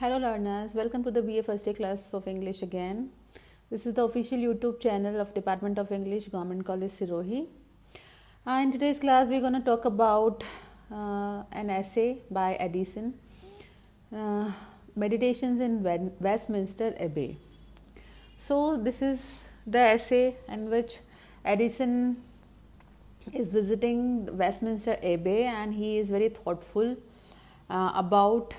Hello learners, welcome to the BA first day class of English again. This is the official YouTube channel of Department of English, Government College Sirohi. Uh, in today's class, we're going to talk about uh, an essay by Addison, uh, Meditations in Westminster Abbey. So this is the essay in which Addison is visiting Westminster Abbey and he is very thoughtful uh, about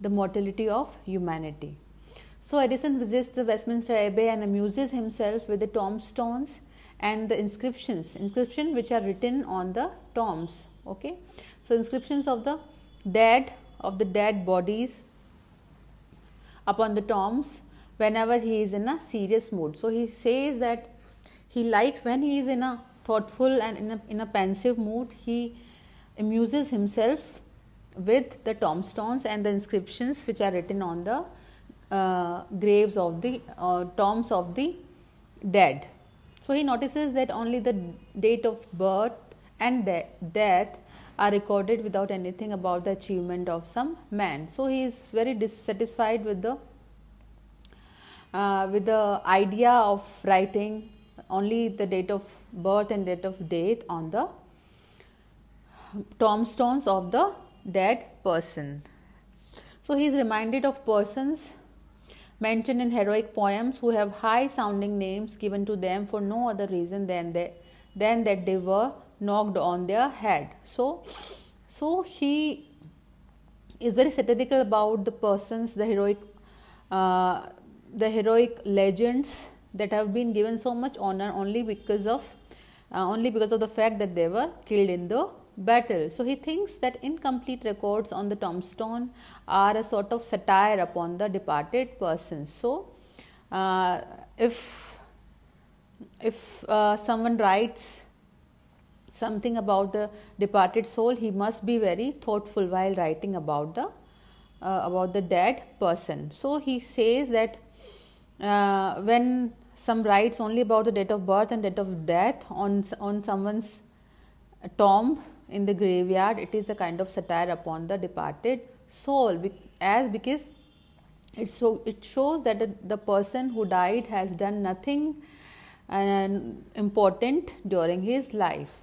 the mortality of humanity. So Edison visits the Westminster Abbey and amuses himself with the tombstones and the inscriptions, inscription which are written on the tombs. Okay, so inscriptions of the dead, of the dead bodies upon the tombs whenever he is in a serious mood. So he says that he likes when he is in a thoughtful and in a, in a pensive mood, he amuses himself with the tombstones and the inscriptions which are written on the uh, graves of the uh, tombs of the dead. So he notices that only the date of birth and de death are recorded without anything about the achievement of some man. So he is very dissatisfied with the uh, with the idea of writing only the date of birth and date of death on the tombstones of the Dead person. So he is reminded of persons mentioned in heroic poems who have high sounding names given to them for no other reason than they, than that they were knocked on their head. So so he is very satirical about the persons, the heroic uh, the heroic legends that have been given so much honor only because of uh, only because of the fact that they were killed in the battle. So he thinks that incomplete records on the tombstone are a sort of satire upon the departed person. So uh, if if uh, someone writes something about the departed soul, he must be very thoughtful while writing about the uh, about the dead person. So he says that uh, when some writes only about the date of birth and date of death on on someone's tomb in the graveyard it is a kind of satire upon the departed soul as because it so it shows that the, person who died has done nothing uh, important during his life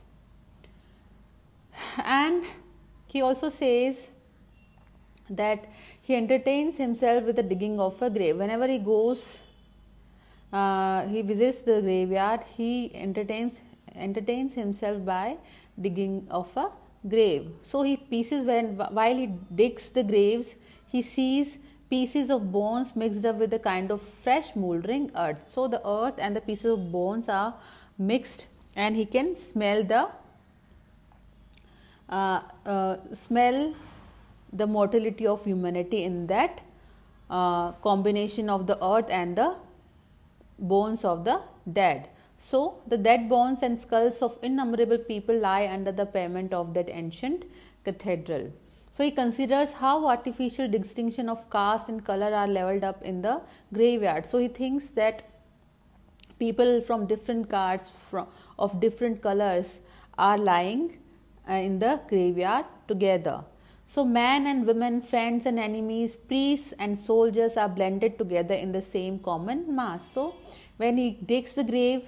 and he also says that he entertains himself with the digging of a grave whenever he goes uh, he visits the graveyard he entertains entertains himself by digging of a grave. So he pieces when while he digs the graves, he sees pieces of bones mixed up with a kind of fresh moldering earth. So the earth and the pieces of bones are mixed, and he can smell the uh, uh, smell the mortality of humanity in that uh, combination of the earth and the bones of the dead. So, the dead bones and skulls of innumerable people lie under the pavement of that ancient cathedral. So, he considers how artificial distinction of caste and color are leveled up in the graveyard. So, he thinks that people from different castes from, of different colors are lying uh, in the graveyard together. So, men and women, friends and enemies, priests and soldiers are blended together in the same common mass. So, when he digs the grave,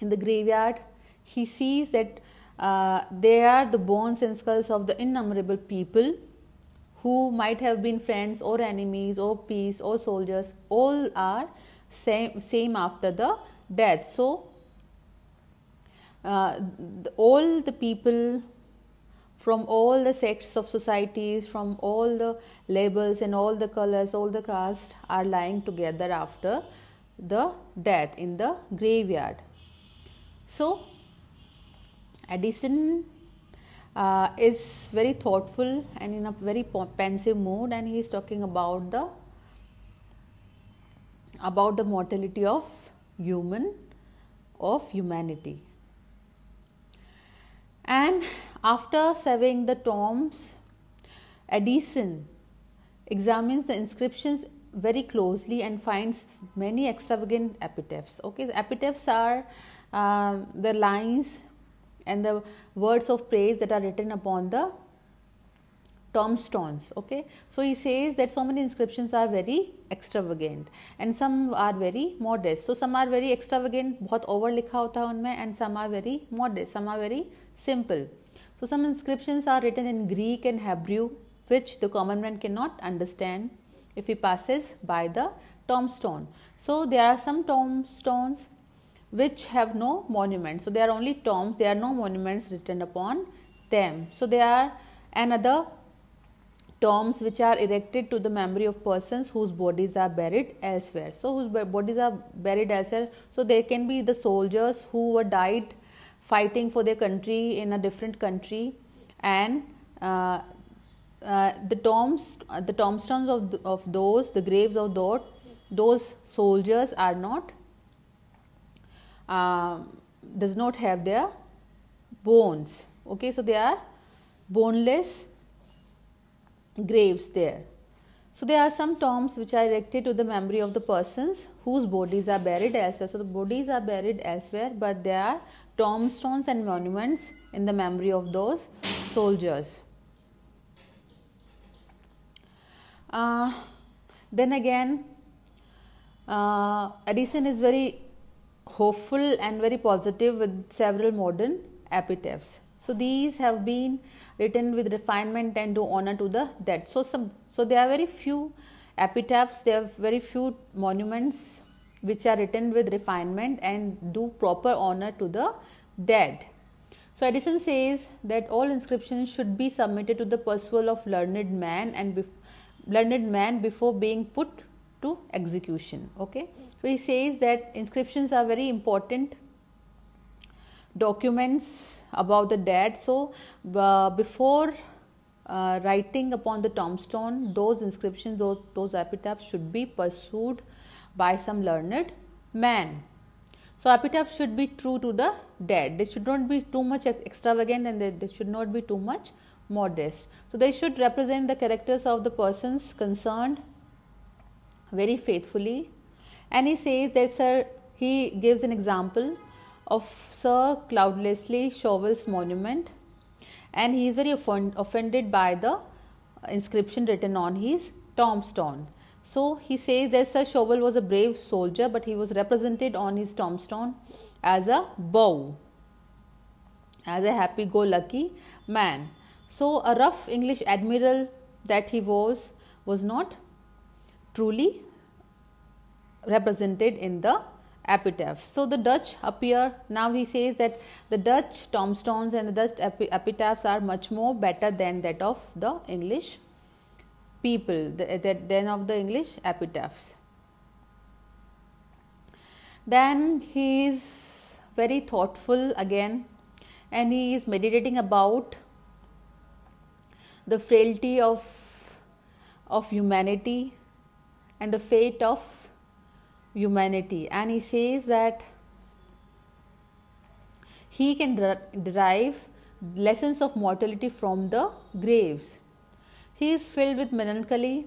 in the graveyard, he sees that uh, there are the bones and skulls of the innumerable people who might have been friends or enemies or peace or soldiers. All are same, same after the death. So, uh, the, all the people from all the sects of societies, from all the labels and all the colors, all the castes are lying together after the death in the graveyard. So, Addison uh, is very thoughtful and in a very pensive mode, and he is talking about the about the mortality of human of humanity. And after surveying the tombs, Addison examines the inscriptions very closely and finds many extravagant epitaphs. Okay, the epitaphs are uh, the lines and the words of praise that are written upon the tombstones okay so he says that so many inscriptions are very extravagant and some are very modest so some are very extravagant बहुत over लिखा होता है उनमें and some are very modest some are very simple so some inscriptions are written in Greek and Hebrew which the common man cannot understand if he passes by the tombstone so there are some tombstones which have no monuments. So, they are only tombs, there are no monuments written upon them. So, they are another tombs which are erected to the memory of persons whose bodies are buried elsewhere. So, whose bodies are buried elsewhere. So, they can be the soldiers who were died fighting for their country in a different country and uh, uh, the tombs, uh, the tombstones of, of those, the graves of those, those soldiers are not um, does not have their bones. Okay, so they are boneless graves there. So there are some tombs which are erected to the memory of the persons whose bodies are buried elsewhere. So the bodies are buried elsewhere, but there are tombstones and monuments in the memory of those soldiers. Uh, then again, uh, addition is very hopeful and very positive with several modern epitaphs. So these have been written with refinement and do honor to the dead. So some so there are very few epitaphs, there are very few monuments which are written with refinement and do proper honor to the dead. So Edison says that all inscriptions should be submitted to the perusal of learned man and learned man before being put to execution. Okay. So he says that inscriptions are very important documents about the dead. So uh, before uh, writing upon the tombstone, those inscriptions, those, those epitaphs should be pursued by some learned man. So epitaphs should be true to the dead. They should not be too much extravagant and they, they should not be too much modest. So they should represent the characters of the persons concerned very faithfully. And he says that Sir, he gives an example of Sir Cloudlessly Shovel's monument, and he is very offend, offended by the inscription written on his tombstone. So he says that Sir Shovel was a brave soldier, but he was represented on his tombstone as a bow, as a happy go lucky man. So a rough English admiral that he was was not truly represented in the epitaph. So, the Dutch appear now he says that the Dutch tombstones and the Dutch epitaphs are much more better than that of the English people than of the English epitaphs. Then he is very thoughtful again and he is meditating about the frailty of of humanity and the fate of humanity. And he says that he can derive lessons of mortality from the graves. He is filled with melancholy,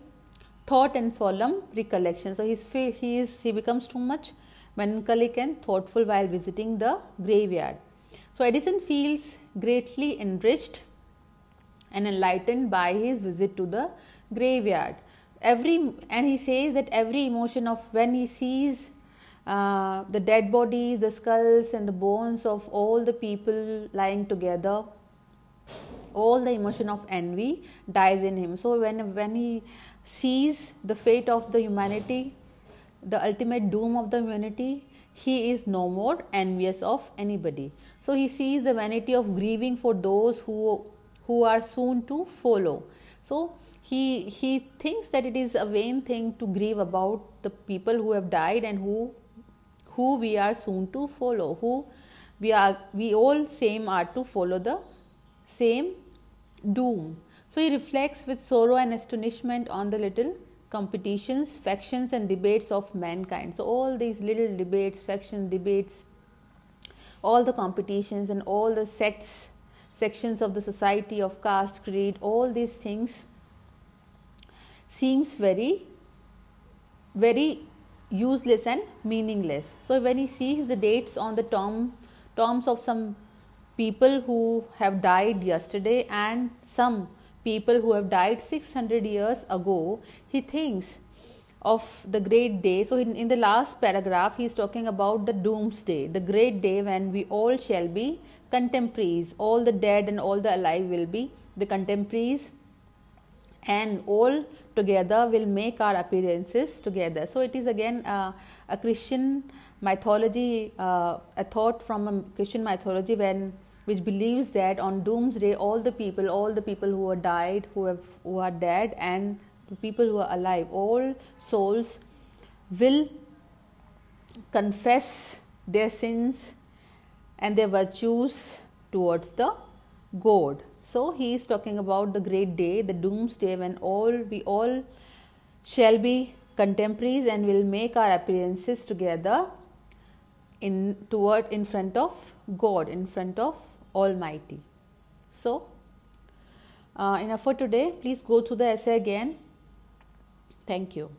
thought, and solemn recollection. So he is, he is he becomes too much melancholic and thoughtful while visiting the graveyard. So Edison feels greatly enriched and enlightened by his visit to the graveyard every and he says that every emotion of when he sees uh, the dead bodies, the skulls, and the bones of all the people lying together, all the emotion of envy dies in him. So when when he sees the fate of the humanity, the ultimate doom of the humanity, he is no more envious of anybody. So he sees the vanity of grieving for those who who are soon to follow. So he he thinks that it is a vain thing to grieve about the people who have died and who who we are soon to follow who we are we all same are to follow the same doom so he reflects with sorrow and astonishment on the little competitions factions and debates of mankind so all these little debates faction debates all the competitions and all the sects sections of the society of caste creed all these things seems very, very useless and meaningless. So, when he sees the dates on the tom, tombs of some people who have died yesterday and some people who have died 600 years ago, he thinks of the great day. So, in, in the last paragraph, he is talking about the doomsday, the great day when we all shall be contemporaries, all the dead and all the alive will be the contemporaries and all together will make our appearances together. So it is again uh, a Christian mythology, uh, a thought from a Christian mythology when which believes that on doomsday all the people, all the people who are died, who have who are dead, and people who are alive, all souls will confess their sins and their virtues towards the God. So he is talking about the great day, the doomsday when all we all shall be contemporaries and will make our appearances together in toward in front of God, in front of Almighty. So uh, enough for today. Please go through the essay again. Thank you.